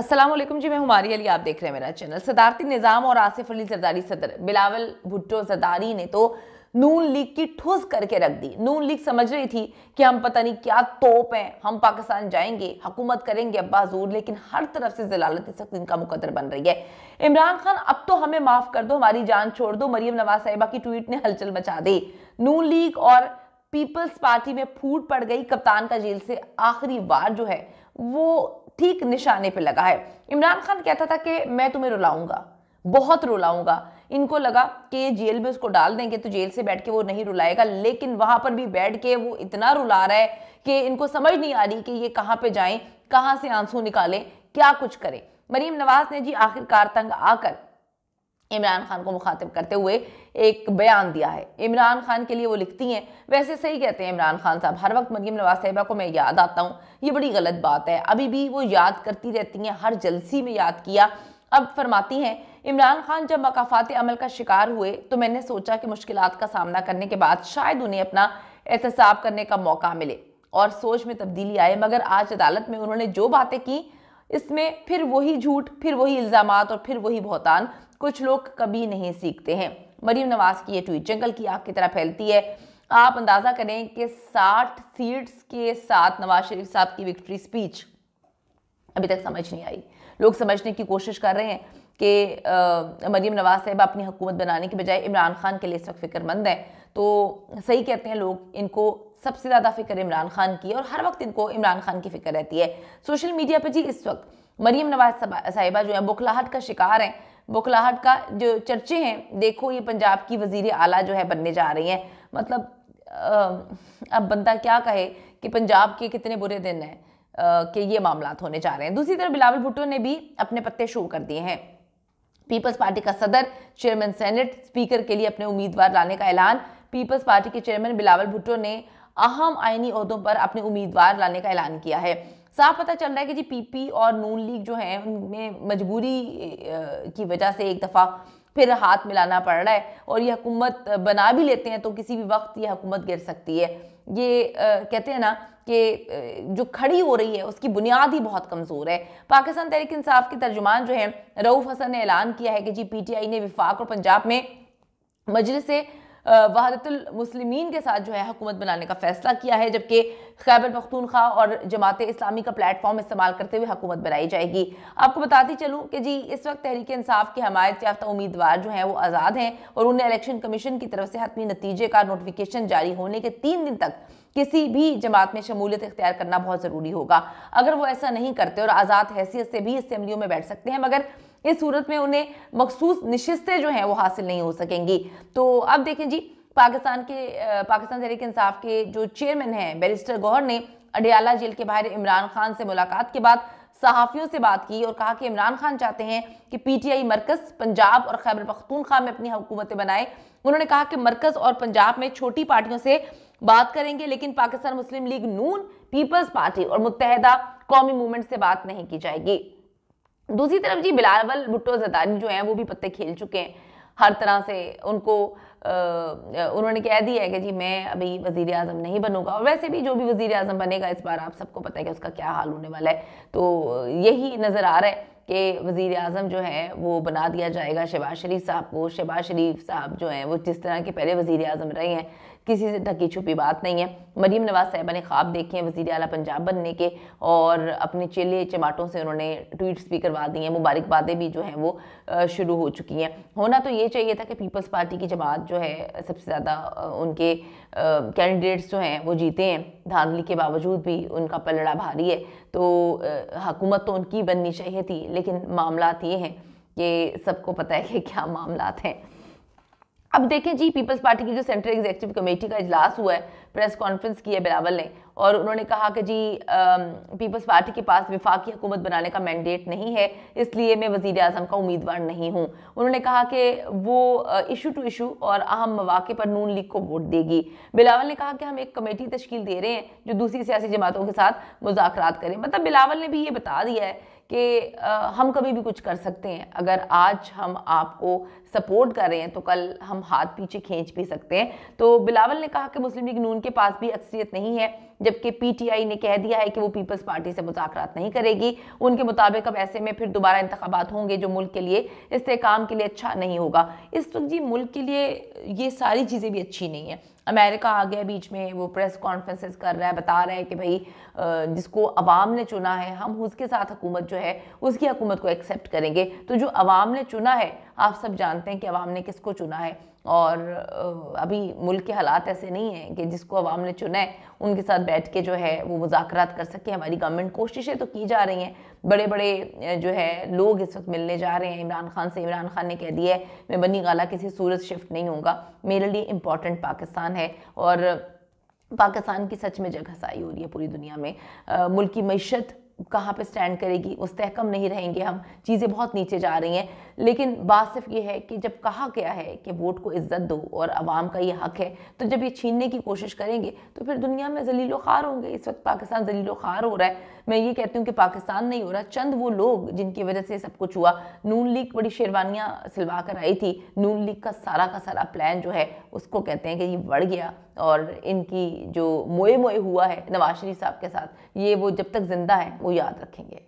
असलम जी मैं हमारी अली आप देख रहे हैं मेरा चैनल सदारती निज़ाम और आसिफ अली सरदारी सदर बिलावल भुट्टो जरदारी ने तो नून लीग की ठूस करके रख दी नून लीग समझ रही थी कि हम पता नहीं क्या तोप हैं हम पाकिस्तान जाएंगे हुकूमत करेंगे अब्बा जूर लेकिन हर तरफ से जलालत इस वक्त इनका मुकदर बन रही है इमरान खान अब तो हमें माफ़ कर दो हमारी जान छोड़ दो मरियम नवाज साहिबा की ट्वीट ने हलचल मचा दी नून लीग और पीपल्स पार्टी में फूट पड़ गई कप्तान का जेल से आखिरी बार जो है वो ठीक निशाने पे लगा है इमरान खान कहता था कि मैं तुम्हें रुलाऊंगा बहुत रुलाऊंगा इनको लगा कि जेल में उसको डाल देंगे तो जेल से बैठ के वो नहीं रुलाएगा लेकिन वहां पर भी बैठ के वो इतना रुला रहा है कि इनको समझ नहीं आ रही कि ये कहाँ पे जाएं कहाँ से आंसू निकालें क्या कुछ करें मरीम नवाज ने जी आखिरकार तंग आकर इमरान खान को मुखातिब करते हुए एक बयान दिया है इमरान खान के लिए वो लिखती हैं वैसे सही कहते हैं इमरान खान साहब हर वक्त मरीम नवाज साहिबा को मैं याद आता हूँ ये बड़ी गलत बात है अभी भी वो याद करती रहती हैं हर जलसी में याद किया अब फरमाती हैं इमरान खान जब मकाफात अमल का शिकार हुए तो मैंने सोचा कि मुश्किल का सामना करने के बाद शायद उन्हें अपना एहतसाब करने का मौका मिले और सोच में तब्दीली आए मगर आज अदालत में उन्होंने जो बातें की इसमें फिर वही झूठ फिर वही इल्ज़ाम और फिर वही बहुतान कुछ लोग कभी नहीं सीखते हैं मरीम नवाज की ये ट्वीट जंगल की आग की तरह फैलती है आप अंदाज़ा करें कि 60 सीट्स के साथ नवाज शरीफ साहब की विक्ट्री स्पीच अभी तक समझ नहीं आई लोग समझने की कोशिश कर रहे हैं कि मरीम नवाज साहब अपनी हुकूमत बनाने के बजाय इमरान खान के लिए इस वक्त फिक्रमंद हैं तो सही कहते हैं लोग इनको सबसे ज़्यादा फिक्र इमरान खान की और हर वक्त इनको इमरान खान की फिक्र रहती है सोशल मीडिया पर जी इस वक्त मरीम नवाज साहिबा जो है बुखलाहट का शिकार हैं बुखलाहट का जो चर्चे हैं देखो ये पंजाब की वजीर आला जो है बनने जा रही हैं मतलब अब बंदा क्या कहे कि पंजाब के कितने बुरे दिन हैं कि ये मामला होने जा रहे हैं दूसरी तरफ बिलावल भुट्टो ने भी अपने पत्ते शो कर दिए हैं पीपल्स पार्टी का सदर चेयरमैन सेनेट स्पीकर के लिए अपने उम्मीदवार लाने का ऐलान पीपल्स पार्टी के चेयरमैन बिलावल भुट्टो ने अहम आइनी अहदों पर अपने उम्मीदवार लाने का ऐलान किया है साफ पता चल रहा है कि जी पीपी और नून लीग जो है उनमें मजबूरी की वजह से एक दफ़ा फिर हाथ मिलाना पड़ रहा है और ये हुकूमत बना भी लेते हैं तो किसी भी वक्त ये हुकूमत गिर सकती है ये आ, कहते हैं ना कि जो खड़ी हो रही है उसकी बुनियाद ही बहुत कमज़ोर है पाकिस्तान तहरीक इंसाफ के तर्जुमान जो है रऊफ़ हसन ने ऐलान किया है कि जी आई ने विफाक और पंजाब में मजलिस वहादतुल मुस्लिमीन के साथ जो है हुकूमत बनाने का फैसला किया है जबकि खैबर पख्तूनखा और जमात इस्लामी का प्लेटफॉर्म इस्तेमाल करते हुए हुकूमत बनाई जाएगी आपको बताती चलूँ कि जी इस वक्त तहरीक इंसाफ के हमायत याफ्तः उम्मीदवार जो हैं वो आज़ाद हैं और उन्हें इलेक्शन कमीशन की तरफ से हतमी नतीजे का नोटिफिकेशन जारी होने के तीन दिन तक किसी भी जमात में शमूलियत इख्तियार करना बहुत ज़रूरी होगा अगर वो ऐसा नहीं करते और आज़ाद हैसियत से भी इसम्बलियों में बैठ सकते हैं मगर इस सूरत में उन्हें मखसूस नशस्तें जो हैं वो हासिल नहीं हो सकेंगी तो अब देखें जी पाकिस्तान के पाकिस्तान तहरीक इंसाफ के जो चेयरमैन हैं बैरिस्टर गौहर ने अडियाला जेल के बाहर इमरान खान से मुलाकात के बाद सहाफ़ियों से बात की और कहा कि इमरान खान चाहते हैं कि पीटीआई मरकज़ पंजाब और खैबर पख्तूनख्वा में अपनी हुकूमतें बनाए उन्होंने कहा कि मरकज़ और पंजाब में छोटी पार्टियों से बात करेंगे लेकिन Pakistan Muslim League Noon Peoples Party और मुतहदा कौमी मूवमेंट से बात नहीं की जाएगी दूसरी तरफ जी बिलावल भुट्टो जदारी जो हैं वो भी पत्ते खेल चुके हैं हर तरह से उनको आ, उन्होंने कह दिया है कि जी मैं अभी वज़ी अजम नहीं बनूंगा और वैसे भी जो भी वजीर अजम बनेगा इस बार आप सबको पता है कि उसका क्या हाल होने वाला है तो यही नज़र आ रहा है कि वज़ी अजम जो है वो बना दिया जाएगा शहबाज शरीफ साहब को शहबाज शरीफ साहब जो हैं वो जिस तरह के पहले वजीर अजम रहे हैं किसी से ढकी छुपी बात नहीं है मरीम नवाज साहिबा ने ख्वाब देखे हैं वज़ी अला पंजाब बनने के और अपने चेले चमाटों से उन्होंने ट्वीट्स भी करवा दी हैं मुबारकबादें भी जो हैं वो शुरू हो चुकी हैं होना तो ये चाहिए था कि पीपल्स पार्टी की जमात जो है सबसे ज़्यादा उनके कैंडिडेट्स जो हैं वो जीते हैं धांधली के बावजूद भी उनका पलड़ा भारी है तो हकूमत तो उनकी बननी चाहिए थी लेकिन मामला ये हैं कि सबको पता है कि क्या मामला हैं अब देखें जी पीपल्स पार्टी की जो सेंट्रल एग्जीक्यूटिव कमेटी का इजलास हुआ है प्रेस कॉन्फ्रेंस की है बिलावल ने और उन्होंने कहा कि जी पीपल्स पार्टी के पास विफाकी हुकूमत बनाने का मैंडेट नहीं है इसलिए मैं वज़ी अजम का उम्मीदवार नहीं हूँ उन्होंने कहा कि वो इशू टू इशू और अहम मौाक़े पर नून लीग को वोट देगी बिलावल ने कहा कि हम एक कमेटी तश्कील दे रहे हैं जो दूसरी सियासी जमातों के साथ मुजाकर करें मतलब बिलावल ने भी ये बता दिया है कि हम कभी भी कुछ कर सकते हैं अगर आज हम आपको सपोर्ट कर रहे हैं तो कल हम हाथ पीछे खींच भी सकते हैं तो बिलावल ने कहा कि मुस्लिम लीग नून उनके पास भी अक्सरियत नहीं है जबकि पीटीआई ने कह दिया है कि वो पीपल्स पार्टी से मुजाकर नहीं करेगी उनके मुताबिक अब ऐसे में फिर दोबारा इंतबात होंगे जो मुल्क के लिए इस्तेकाम के लिए अच्छा नहीं होगा इस वक्त जी मुल्क के लिए ये सारी चीज़ें भी अच्छी नहीं है अमेरिका आ गया बीच में वो प्रेस कॉन्फ्रेंसेस कर रहा है बता रहा है कि भाई जिसको अवाम ने चुना है हम उसके साथ हुकूमत जो है उसकी हुकूमत को एक्सेप्ट करेंगे तो जो अवाम ने चुना है आप सब जानते हैं कि अवाम ने किसको चुना है और अभी मुल्क के हालात ऐसे नहीं हैं कि जिसको अवाम ने चुना है उनके साथ बैठ के जो है वो मुजाकर कर सके हमारी गवर्नमेंट कोशिशें तो की जा रही हैं बड़े बड़े जो है लोग इस वक्त मिलने जा रहे हैं इमरान खान से इमरान खान ने कह दिया है मैं बनी गाला किसी सूरत शिफ्ट नहीं होगा मेरे लिए इम्पॉर्टेंट पाकिस्तान है और पाकिस्तान की सच में जगह साई हो रही है पूरी दुनिया में मुल्क की मीशत कहाँ पे स्टैंड करेगी मुस्तकम नहीं रहेंगे हम चीज़ें बहुत नीचे जा रही हैं लेकिन बात सिर्फ ये है कि जब कहा गया है कि वोट को इज्जत दो और आवाम का ये हक है तो जब ये छीनने की कोशिश करेंगे तो फिर दुनिया में जलीलो खार होंगे इस वक्त पाकिस्तान जलीलो खार हो रहा है मैं ये कहती हूँ कि पाकिस्तान नहीं हो रहा चंद वो लोग जिनकी वजह से सब कुछ हुआ नून लीग बड़ी शेरवानियाँ सिलवा कर आई थी नून लीग का सारा का सारा प्लान जो है उसको कहते हैं कि ये बढ़ गया और इनकी जो मोए मोए हुआ है नवाज शरीफ साहब के साथ ये वो जब तक ज़िंदा है वो याद रखेंगे